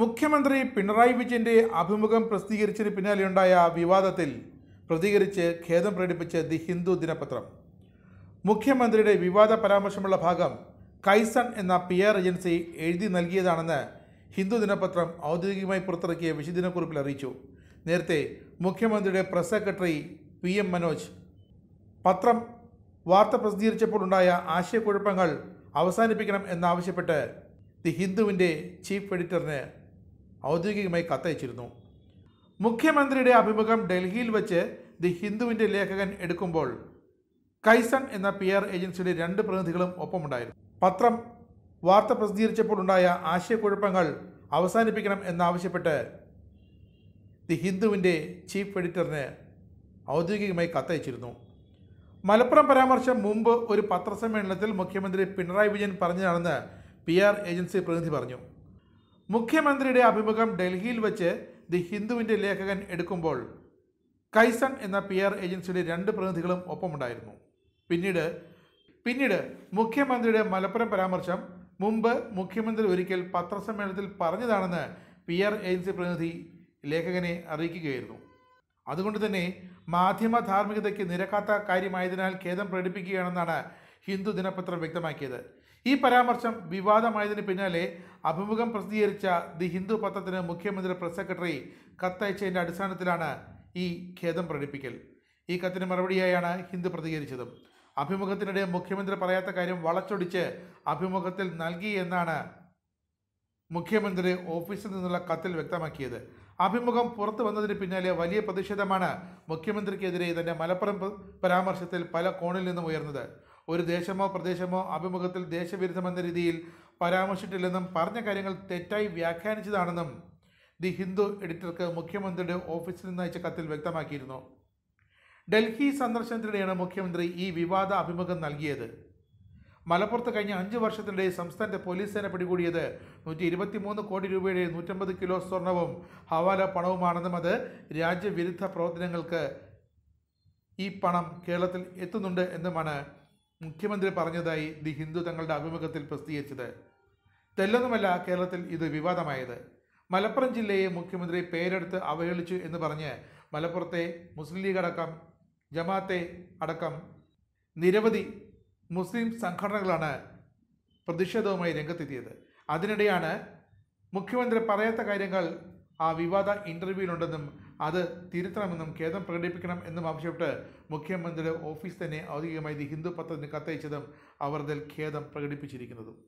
മുഖ്യമന്ത്രി പിണറായി വിജയന്റെ അഭിമുഖം പ്രസിദ്ധീകരിച്ചതിന് പിന്നാലെയുണ്ടായ വിവാദത്തിൽ പ്രതികരിച്ച് ഖേദം പ്രകടിപ്പിച്ച് ദി ഹിന്ദു ദിനപത്രം മുഖ്യമന്ത്രിയുടെ വിവാദ പരാമർശമുള്ള ഭാഗം കൈസൺ എന്ന പി ആർ ഏജൻസി എഴുതി നൽകിയതാണെന്ന് ഹിന്ദു ദിനപത്രം ഔദ്യോഗികമായി പുറത്തിറക്കിയ വിശുദിനക്കുറിപ്പിൽ അറിയിച്ചു നേരത്തെ മുഖ്യമന്ത്രിയുടെ press secretary P M Manoj പത്രം വാർത്ത പ്രസിദ്ധീകരിച്ചപ്പോഴുണ്ടായ ആശയക്കുഴപ്പങ്ങൾ അവസാനിപ്പിക്കണം എന്നാവശ്യപ്പെട്ട് ദി ഹിന്ദുവിൻ്റെ ചീഫ് എഡിറ്ററിന് ഔദ്യോഗികമായി കത്തയച്ചിരുന്നു മുഖ്യമന്ത്രിയുടെ അഭിമുഖം ഡൽഹിയിൽ വെച്ച് ദി ഹിന്ദുവിൻ്റെ ലേഖകൻ എടുക്കുമ്പോൾ കൈസൺ എന്ന പി ആർ ഏജൻസിയുടെ രണ്ട് പ്രതിനിധികളും ഒപ്പമുണ്ടായിരുന്നു പത്രം വാർത്ത ഉണ്ടായ ആശയക്കുഴപ്പങ്ങൾ അവസാനിപ്പിക്കണം എന്നാവശ്യപ്പെട്ട് ദി ഹിന്ദുവിൻ്റെ ചീഫ് എഡിറ്ററിന് ഔദ്യോഗികമായി കത്തയച്ചിരുന്നു മലപ്പുറം പരാമർശം മുമ്പ് ഒരു പത്രസമ്മേളനത്തിൽ മുഖ്യമന്ത്രി പിണറായി വിജയൻ പറഞ്ഞതാണെന്ന് പി ആർ ഏജൻസി പ്രതിനിധി പറഞ്ഞു മുഖ്യമന്ത്രിയുടെ അഭിമുഖം ഡൽഹിയിൽ വെച്ച് ദി ഹിന്ദുവിൻ്റെ ലേഖകൻ എടുക്കുമ്പോൾ കൈസൺ എന്ന പി ആർ ഏജൻസിയുടെ രണ്ട് പ്രതിനിധികളും ഒപ്പമുണ്ടായിരുന്നു പിന്നീട് പിന്നീട് മുഖ്യമന്ത്രിയുടെ മലപ്പുറം പരാമർശം മുമ്പ് മുഖ്യമന്ത്രി ഒരിക്കൽ പത്രസമ്മേളനത്തിൽ പറഞ്ഞതാണെന്ന് പി ആർ ഏജൻസി പ്രതിനിധി ലേഖകനെ അറിയിക്കുകയായിരുന്നു അതുകൊണ്ട് തന്നെ മാധ്യമ ധാർമ്മികതയ്ക്ക് നിരക്കാത്ത കാര്യമായതിനാൽ ഖേദം പ്രകടിപ്പിക്കുകയാണെന്നാണ് ഹിന്ദു ദിനപത്രം വ്യക്തമാക്കിയത് ഈ പരാമർശം വിവാദമായതിന് പിന്നാലെ അഭിമുഖം പ്രസിദ്ധീകരിച്ച ദി ഹിന്ദു പത്രത്തിന് മുഖ്യമന്ത്രി പ്രസ് സെക്രട്ടറി കത്തയച്ചതിൻ്റെ അടിസ്ഥാനത്തിലാണ് ഈ ഖേദം പ്രകടിപ്പിക്കൽ ഈ കത്തിന് മറുപടിയായാണ് ഹിന്ദു പ്രതികരിച്ചതും അഭിമുഖത്തിനിടെ മുഖ്യമന്ത്രി പറയാത്ത കാര്യം വളച്ചൊടിച്ച് അഭിമുഖത്തിൽ നൽകി എന്നാണ് മുഖ്യമന്ത്രി ഓഫീസിൽ നിന്നുള്ള കത്തിൽ വ്യക്തമാക്കിയത് അഭിമുഖം പുറത്തു വന്നതിന് പിന്നാലെ വലിയ പ്രതിഷേധമാണ് മുഖ്യമന്ത്രിക്കെതിരെ തന്റെ മലപ്പുറം പരാമർശത്തിൽ പല കോണിൽ നിന്നും ഉയർന്നത് ഒരു ദേശമോ പ്രദേശമോ അഭിമുഖത്തിൽ ദേശവിരുദ്ധമെന്ന രീതിയിൽ പരാമർശിച്ചിട്ടില്ലെന്നും പറഞ്ഞ കാര്യങ്ങൾ തെറ്റായി വ്യാഖ്യാനിച്ചതാണെന്നും ദി ഹിന്ദു എഡിറ്റർക്ക് മുഖ്യമന്ത്രിയുടെ ഓഫീസിൽ നിന്ന് അയച്ച കത്തിൽ വ്യക്തമാക്കിയിരുന്നു ഡൽഹി സന്ദർശനത്തിനിടെയാണ് മുഖ്യമന്ത്രി ഈ വിവാദ അഭിമുഖം നൽകിയത് മലപ്പുറത്ത് കഴിഞ്ഞ അഞ്ച് വർഷത്തിനിടെ സംസ്ഥാനത്തെ പോലീസ് സേന പിടികൂടിയത് നൂറ്റി ഇരുപത്തിമൂന്ന് കോടി രൂപയുടെ നൂറ്റമ്പത് കിലോ സ്വർണവും ഹവാല പണവുമാണെന്നും അത് രാജ്യവിരുദ്ധ പ്രവർത്തനങ്ങൾക്ക് ഈ പണം കേരളത്തിൽ എത്തുന്നുണ്ട് എന്നുമാണ് മുഖ്യമന്ത്രി പറഞ്ഞതായി ദി ഹിന്ദു തങ്ങളുടെ അഭിമുഖത്തിൽ പ്രസിദ്ധീകരിച്ചത് തെല്ലൊന്നുമല്ല കേരളത്തിൽ ഇത് വിവാദമായത് മലപ്പുറം ജില്ലയെ മുഖ്യമന്ത്രി പേരെടുത്ത് അവഹേളിച്ചു എന്ന് പറഞ്ഞ് മലപ്പുറത്തെ മുസ്ലിം ലീഗ് അടക്കം ജമാഅത്തെ അടക്കം നിരവധി മുസ്ലിം സംഘടനകളാണ് പ്രതിഷേധവുമായി രംഗത്തെത്തിയത് അതിനിടെയാണ് മുഖ്യമന്ത്രി പറയാത്ത കാര്യങ്ങൾ ആ വിവാദ ഇൻ്റർവ്യൂവിലുണ്ടെന്നും അത് തിരുത്തണമെന്നും ഖേദം പ്രകടിപ്പിക്കണം എന്നും ആവശ്യപ്പെട്ട് മുഖ്യമന്ത്രിയുടെ ഓഫീസ് തന്നെ ഔദ്യോഗികമായി ദി ഹിന്ദു പത്രത്തിന് കത്തയച്ചതും അവർ അതിൽ ഖേദം പ്രകടിപ്പിച്ചിരിക്കുന്നതും